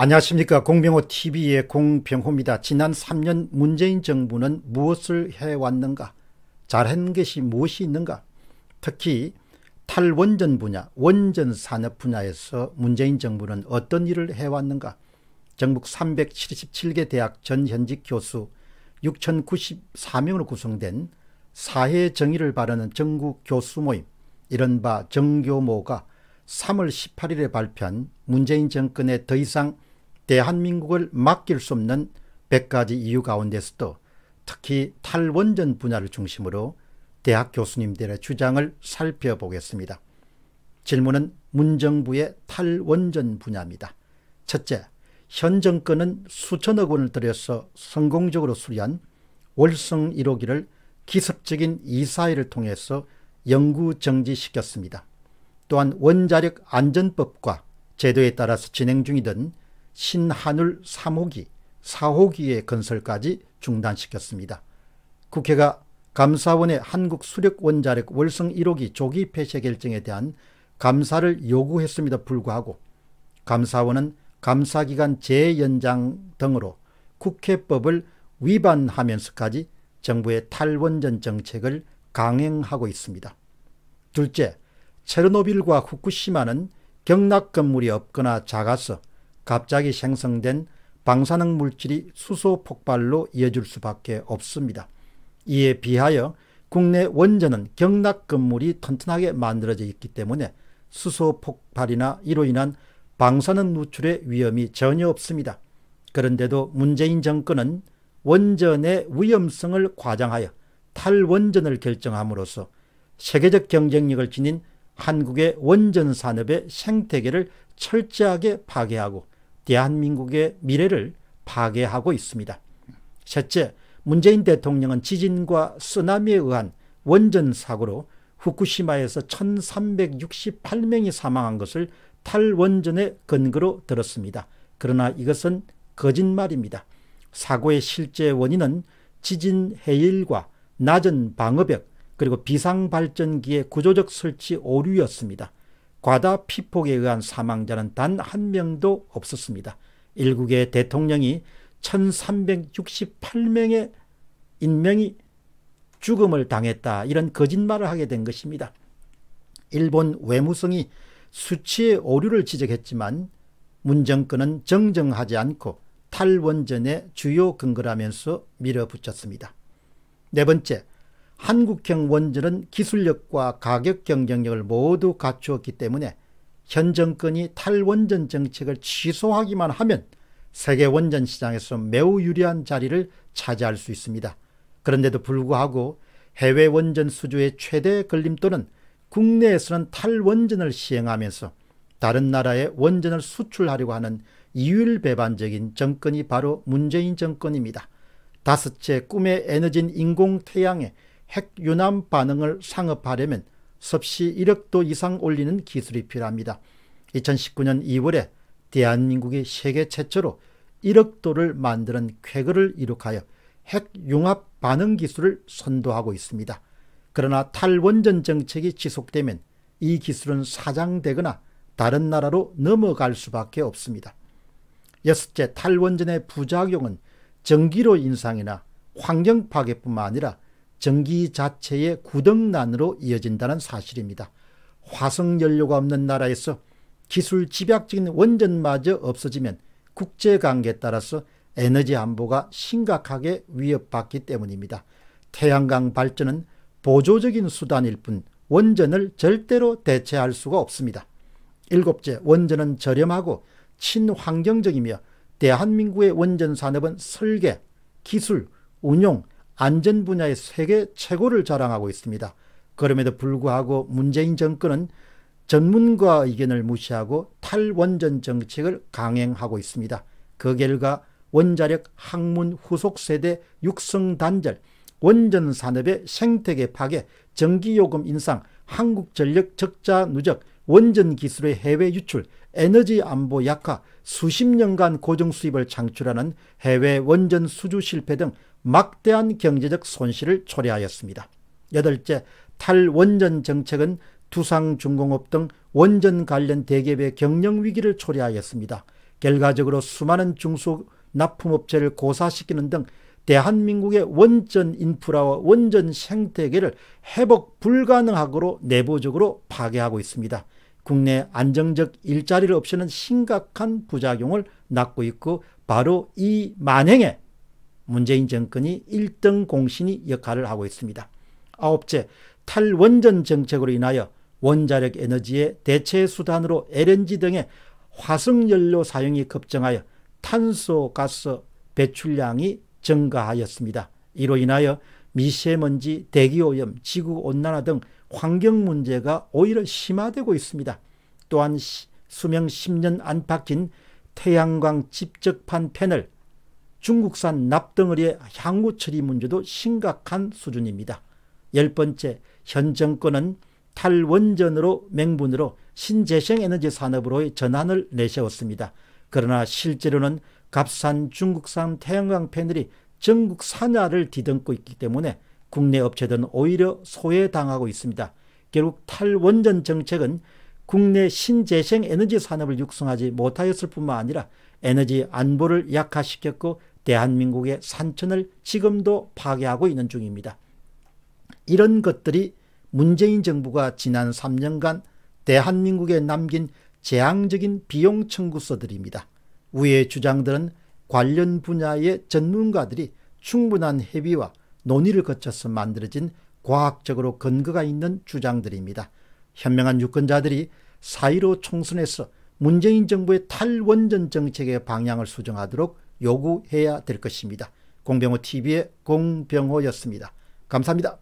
안녕하십니까. 공병호 TV의 공병호입니다. 지난 3년 문재인 정부는 무엇을 해왔는가? 잘한 것이 무엇이 있는가? 특히 탈원전 분야, 원전 산업 분야에서 문재인 정부는 어떤 일을 해왔는가? 전국 377개 대학 전현직 교수 6,094명으로 구성된 사회 정의를 바라는 전국 교수 모임, 이른바 정교모가 3월 18일에 발표한 문재인 정권의 더 이상 대한민국을 맡길 수 없는 100가지 이유 가운데서도 특히 탈원전 분야를 중심으로 대학 교수님들의 주장을 살펴보겠습니다. 질문은 문정부의 탈원전 분야입니다. 첫째, 현 정권은 수천억 원을 들여서 성공적으로 수리한 월성 1호기를 기습적인 이사회를 통해서 영구 정지시켰습니다. 또한 원자력 안전법과 제도에 따라서 진행 중이던 신한울 3호기, 4호기의 건설까지 중단시켰습니다. 국회가 감사원의 한국수력원자력 월성 1호기 조기 폐쇄 결정에 대한 감사를 요구했음에도 불구하고 감사원은 감사기간 재연장 등으로 국회법을 위반하면서까지 정부의 탈원전 정책을 강행하고 있습니다. 둘째, 체르노빌과 후쿠시마는 경락 건물이 없거나 작아서 갑자기 생성된 방사능 물질이 수소 폭발로 이어질 수밖에 없습니다. 이에 비하여 국내 원전은 경락 건물이 튼튼하게 만들어져 있기 때문에 수소 폭발이나 이로 인한 방사능 누출의 위험이 전혀 없습니다. 그런데도 문재인 정권은 원전의 위험성을 과장하여 탈원전을 결정함으로써 세계적 경쟁력을 지닌 한국의 원전 산업의 생태계를 철저하게 파괴하고 대한민국의 미래를 파괴하고 있습니다. 셋째, 문재인 대통령은 지진과 쓰나미에 의한 원전 사고로 후쿠시마에서 1368명이 사망한 것을 탈원전의 근거로 들었습니다. 그러나 이것은 거짓말입니다. 사고의 실제 원인은 지진 해일과 낮은 방어벽 그리고 비상발전기의 구조적 설치 오류였습니다. 과다 피폭에 의한 사망자는 단 한 명도 없었습니다. 일국의 대통령이 1368명의 인명이 죽음을 당했다 이런 거짓말을 하게 된 것입니다. 일본 외무성이 수치의 오류를 지적했지만 문정권은 정정하지 않고 탈원전의 주요 근거라면서 밀어붙였습니다. 네 번째, 한국형 원전은 기술력과 가격 경쟁력을 모두 갖추었기 때문에 현 정권이 탈원전 정책을 취소하기만 하면 세계 원전 시장에서 매우 유리한 자리를 차지할 수 있습니다. 그런데도 불구하고 해외 원전 수주의 최대 걸림돌은 국내에서는 탈원전을 시행하면서 다른 나라에 원전을 수출하려고 하는 이율배반적인 정권이 바로 문재인 정권입니다. 다섯째 꿈의 에너진 인공태양에 핵유난 반응을 상업하려면 섭씨 1억도 이상 올리는 기술이 필요합니다. 2019년 2월에 대한민국이 세계 최초로 1억도를 만드는 쾌거를 이룩하여 핵융합 반응 기술을 선도하고 있습니다. 그러나 탈원전 정책이 지속되면 이 기술은 사장되거나 다른 나라로 넘어갈 수밖에 없습니다. 여섯째, 탈원전의 부작용은 전기료 인상이나 환경 파괴뿐만 아니라 전기 자체의 구덩난으로 이어진다는 사실입니다. 화석연료가 없는 나라에서 기술 집약적인 원전마저 없어지면 국제관계에 따라서 에너지 안보가 심각하게 위협받기 때문입니다. 태양광 발전은 보조적인 수단일 뿐 원전을 절대로 대체할 수가 없습니다. 일곱째, 원전은 저렴하고 친환경적이며 대한민국의 원전 산업은 설계, 기술, 운용, 안전 분야의 세계 최고를 자랑하고 있습니다. 그럼에도 불구하고 문재인 정권은 전문가 의견을 무시하고 탈원전 정책을 강행하고 있습니다. 그 결과 원자력 항문 후속 세대 육성 단절, 원전 산업의 생태계 파괴, 전기요금 인상, 한국전력 적자 누적, 원전 기술의 해외 유출, 에너지 안보 약화, 수십 년간 고정 수입을 창출하는 해외 원전 수주 실패 등 막대한 경제적 손실을 초래하였습니다. 여덟째, 탈원전 정책은 두상중공업 등 원전 관련 대기업의 경영 위기를 초래하였습니다. 결과적으로 수많은 중소 납품업체를 고사시키는 등 대한민국의 원전 인프라와 원전 생태계를 회복 불가능하고로 내부적으로 파괴하고 있습니다. 국내 안정적 일자리를 없애는 심각한 부작용을 낳고 있고 바로 이 만행에 문재인 정권이 1등 공신이 역할을 하고 있습니다. 아홉째, 탈원전 정책으로 인하여 원자력 에너지의 대체 수단으로 LNG 등의 화석연료 사용이 급증하여 탄소가스 배출량이 증가하였습니다. 이로 인하여 미세먼지, 대기오염, 지구온난화 등 환경 문제가 오히려 심화되고 있습니다. 또한 수명 10년 안팎인 태양광 집적판 패널, 중국산 납덩어리의 향후 처리 문제도 심각한 수준입니다. 열 번째, 현 정권은 탈원전으로 맹분으로 신재생에너지 산업으로의 전환을 내세웠습니다. 그러나 실제로는 값싼 중국산 태양광 패널이 전국 산야를 뒤덮고 있기 때문에 국내 업체들은 오히려 소외당하고 있습니다. 결국 탈원전 정책은 국내 신재생 에너지 산업을 육성하지 못하였을 뿐만 아니라 에너지 안보를 약화시켰고 대한민국의 산천을 지금도 파괴하고 있는 중입니다. 이런 것들이 문재인 정부가 지난 3년간 대한민국에 남긴 재앙적인 비용 청구서들입니다. 위의 주장들은 관련 분야의 전문가들이 충분한 협의와 논의를 거쳐서 만들어진 과학적으로 근거가 있는 주장들입니다. 현명한 유권자들이 사1로 총선에서 문재인 정부의 탈원전 정책의 방향을 수정하도록 요구해야 될 것입니다. 공병호TV의 공병호였습니다. 감사합니다.